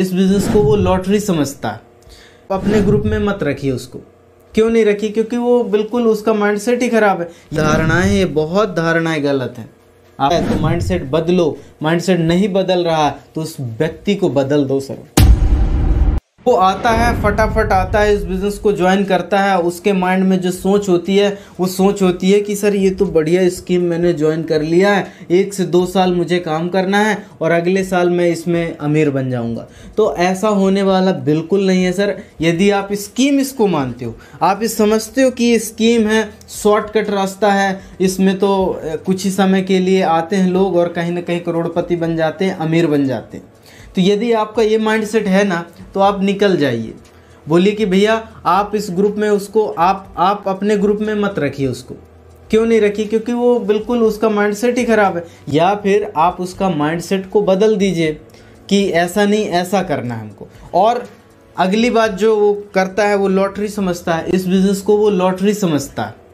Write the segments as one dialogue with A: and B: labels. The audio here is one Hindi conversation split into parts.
A: इस बिज़नेस को वो लॉटरी समझता है अपने ग्रुप में मत रखिए उसको क्यों नहीं रखी क्योंकि वो बिल्कुल उसका माइंडसेट ही ख़राब है धारणाएं ये बहुत धारणाएं गलत हैं आप तो माइंडसेट बदलो माइंडसेट नहीं बदल रहा तो उस व्यक्ति को बदल दो सर वो आता है फटाफट आता है इस बिज़नेस को ज्वाइन करता है उसके माइंड में जो सोच होती है वो सोच होती है कि सर ये तो बढ़िया स्कीम मैंने ज्वाइन कर लिया है एक से दो साल मुझे काम करना है और अगले साल मैं इसमें अमीर बन जाऊंगा तो ऐसा होने वाला बिल्कुल नहीं है सर यदि आप स्कीम इसको मानते हो आप इस समझते हो कि ये स्कीम है शॉर्टकट रास्ता है इसमें तो कुछ ही समय के लिए आते हैं लोग और कहीं ना कहीं करोड़पति बन जाते हैं अमीर बन जाते हैं तो यदि आपका ये माइंड सेट है ना तो आप निकल जाइए बोलिए कि भैया आप इस ग्रुप में उसको आप आप अपने ग्रुप में मत रखिए उसको क्यों नहीं रखी क्योंकि वो बिल्कुल उसका माइंड सेट ही ख़राब है या फिर आप उसका माइंड सेट को बदल दीजिए कि ऐसा नहीं ऐसा करना है हमको और अगली बात जो वो करता है वो लॉटरी समझता है इस बिज़नेस को वो लॉटरी समझता है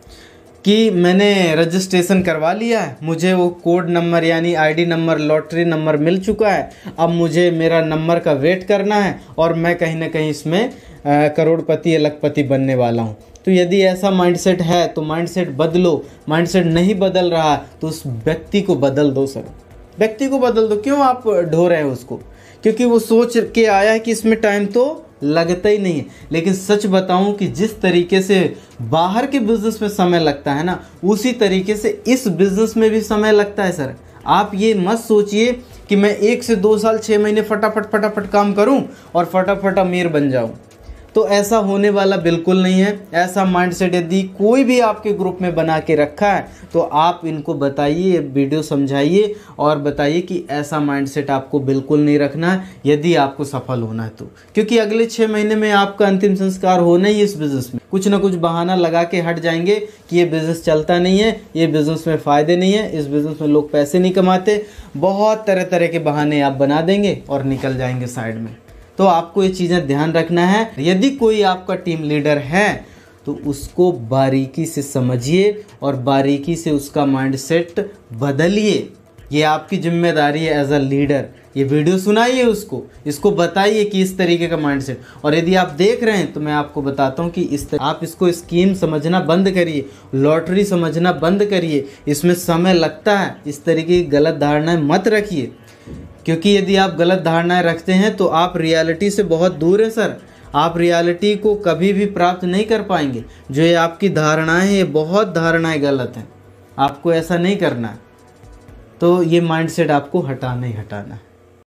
A: कि मैंने रजिस्ट्रेशन करवा लिया है मुझे वो कोड नंबर यानी आईडी नंबर लॉटरी नंबर मिल चुका है अब मुझे मेरा नंबर का वेट करना है और मैं कहीं ना कहीं इसमें करोड़पति लखपति बनने वाला हूँ तो यदि ऐसा माइंडसेट है तो माइंडसेट बदलो माइंडसेट नहीं बदल रहा तो उस व्यक्ति को बदल दो सर व्यक्ति को बदल दो क्यों आप ढो रहे हैं उसको क्योंकि वो सोच के आया है कि इसमें टाइम तो लगता ही नहीं है लेकिन सच बताऊं कि जिस तरीके से बाहर के बिज़नेस में समय लगता है ना उसी तरीके से इस बिज़नेस में भी समय लगता है सर आप ये मत सोचिए कि मैं एक से दो साल छः महीने फटाफट फटाफट काम करूं और फटाफट अमीर बन जाऊं तो ऐसा होने वाला बिल्कुल नहीं है ऐसा माइंडसेट यदि कोई भी आपके ग्रुप में बना के रखा है तो आप इनको बताइए वीडियो समझाइए और बताइए कि ऐसा माइंडसेट आपको बिल्कुल नहीं रखना है यदि आपको सफल होना है तो क्योंकि अगले छः महीने में आपका अंतिम संस्कार होना ही इस बिज़नेस में कुछ ना कुछ बहाना लगा के हट जाएंगे कि ये बिज़नेस चलता नहीं है ये बिज़नेस में फ़ायदे नहीं है इस बिज़नेस में लोग पैसे नहीं कमाते बहुत तरह तरह के बहाने आप बना देंगे और निकल जाएंगे साइड में तो आपको ये चीज़ें ध्यान रखना है यदि कोई आपका टीम लीडर है तो उसको बारीकी से समझिए और बारीकी से उसका माइंडसेट बदलिए ये आपकी जिम्मेदारी है एज अ लीडर ये वीडियो सुनाइए उसको इसको बताइए कि इस तरीके का माइंडसेट और यदि आप देख रहे हैं तो मैं आपको बताता हूँ कि इस तर... आप इसको स्कीम समझना बंद करिए लॉटरी समझना बंद करिए इसमें समय लगता है इस तरीके की गलत धारणाएं मत रखिए क्योंकि यदि आप गलत धारणाएं रखते हैं तो आप रियलिटी से बहुत दूर हैं सर आप रियलिटी को कभी भी प्राप्त नहीं कर पाएंगे जो ये आपकी धारणाएं हैं ये बहुत धारणाएं गलत हैं आपको ऐसा नहीं करना है तो ये माइंडसेट आपको हटाना ही हटाना है